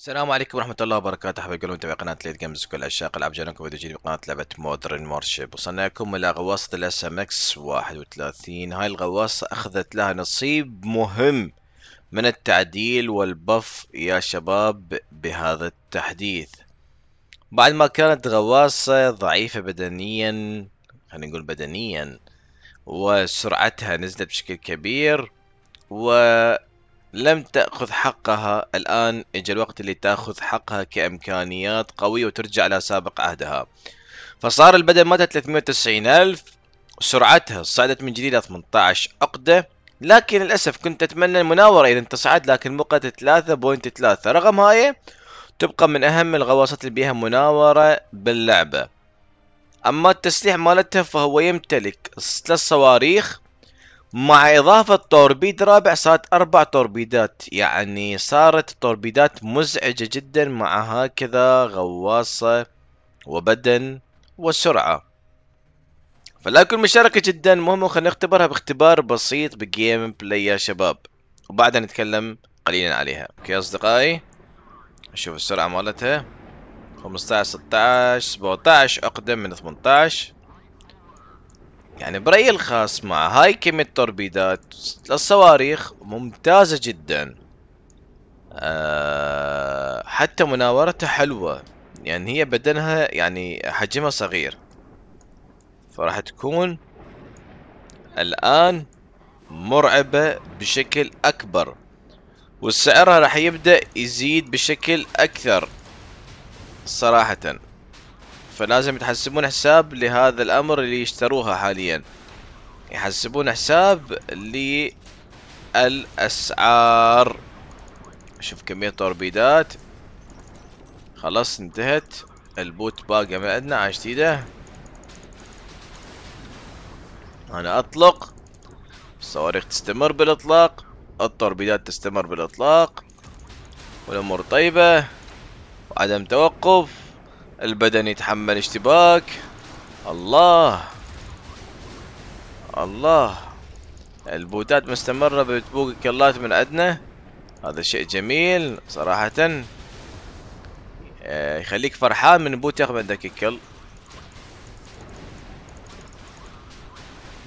السلام عليكم ورحمة الله وبركاته حبيبي قلوب متابعي قناة ليد جيمز كل عشاق العاب جانكم فيديو جديد بقناة لعبة مودرن مارشيب وصلنا لكم إلى غواصة الاس ام اكس 31 هاي الغواصة أخذت لها نصيب مهم من التعديل والبف يا شباب بهذا التحديث بعد ما كانت غواصة ضعيفة بدنيا خلينا نقول بدنيا وسرعتها نزلت بشكل كبير و لم تأخذ حقها الآن إجا الوقت اللي تأخذ حقها كإمكانيات قوية وترجع لسابق عهدها فصار البدل مالتها 390 ألف سرعتها صعدت من جديد 18 عقدة لكن للأسف كنت أتمنى المناورة إذا تصعد لكن بقت 3.3 رغم هاي تبقى من أهم الغواصات اللي بيها مناورة باللعبة أما التسليح مالتها فهو يمتلك ثلاث صواريخ مع إضافة توربيد رابع صارت أربع توربيدات يعني صارت توربيدات مزعجة جدا مع هكذا غواصة وبدن وسرعة فلا مشاركة جدا مهمة خلينا نختبرها باختبار بسيط بجيم بلاي يا شباب وبعدها نتكلم قليلا عليها اوكي أصدقائي نشوف السرعة مالتها 15 16 17 أقدم من 18 يعني برأيي الخاص مع هاي كمية توربيدات للصواريخ ممتازة جدا آه، حتى مناورتها حلوة يعني هي بدنها يعني حجمها صغير فراح تكون الآن مرعبة بشكل أكبر وسعرها راح يبدأ يزيد بشكل أكثر صراحةً فلازم يحسبون حساب لهذا الامر اللي يشتروها حاليا يحسبون حساب للاسعار شوف كمية توربيدات خلاص انتهت البوت باقي ما عندنا على جديدة انا اطلق الصواريخ تستمر بالاطلاق التوربيدات تستمر بالاطلاق والامور طيبة وعدم توقف البدن يتحمل اشتباك الله الله البوتات مستمرة بتبوق الكلات من عندنا هذا شيء جميل صراحة يخليك فرحان من بوت ياخذ عندك الكل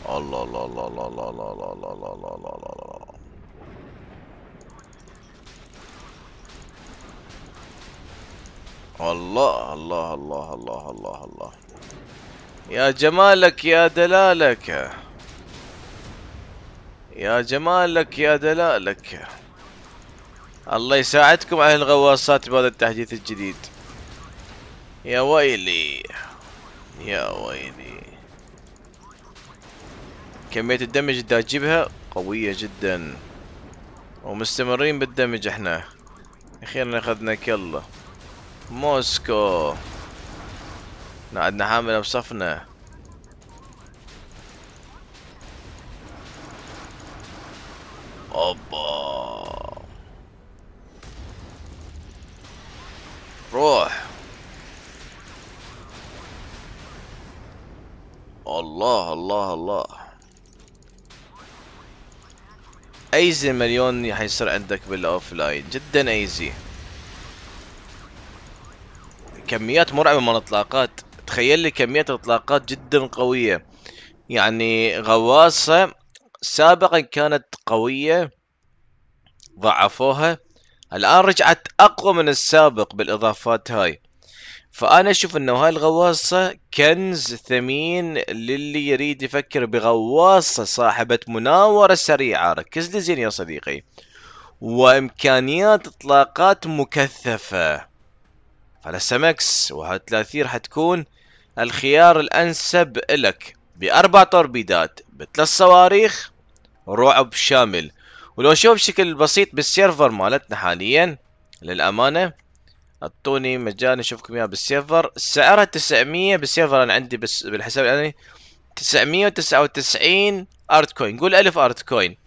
الله الله الله الله الله الله الله الله الله الله الله الله الله الله الله الله يا جمالك يا دلالك يا جمالك يا دلالك الله يساعدكم على الغواصات بهذا التحديث الجديد يا ويلي يا ويلي كمية الدمج اللي تجيبها قوية جدا ومستمرين بالدمج احنا اخيرا اخذنا كله موسكو نعدنا حامله بصفنا اوبا روح الله الله الله ايزي مليون حيصير عندك بالاوفلاين جدا ايزي كميات مرعبه من الاطلاقات تخيل لي كميه اطلاقات جدا قويه يعني غواصه سابقا كانت قويه ضعفوها الان رجعت اقوى من السابق بالاضافات هاي فانا اشوف انه هاي الغواصه كنز ثمين للي يريد يفكر بغواصه صاحبه مناوره سريعه ركز لي زين يا صديقي وامكانيات اطلاقات مكثفه فلسه مكس وهالثلاثير حتكون الخيار الأنسب إلك بأربع توربيدات بثلاث صواريخ رعب شامل ولو شوف بشكل بسيط بالسيرفر مالتنا حاليا للأمانة اعطوني مجال نشوفكم اياه بالسيرفر سعرها 900 بالسيرفر انا عندي بس بالحساب يعني 999 ارت كوين قول 1000 ارت كوين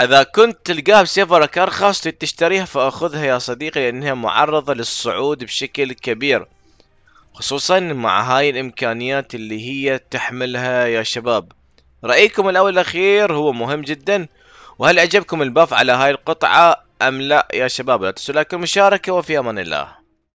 اذا كنت تلقاها بسيفرك ارخص تشتريها فاخذها يا صديقي لانها معرضة للصعود بشكل كبير خصوصا مع هاي الامكانيات اللي هي تحملها يا شباب رأيكم الاول الاخير هو مهم جدا وهل عجبكم الباف على هاي القطعة ام لا يا شباب لا تنسوا لايك المشاركة وفي امان الله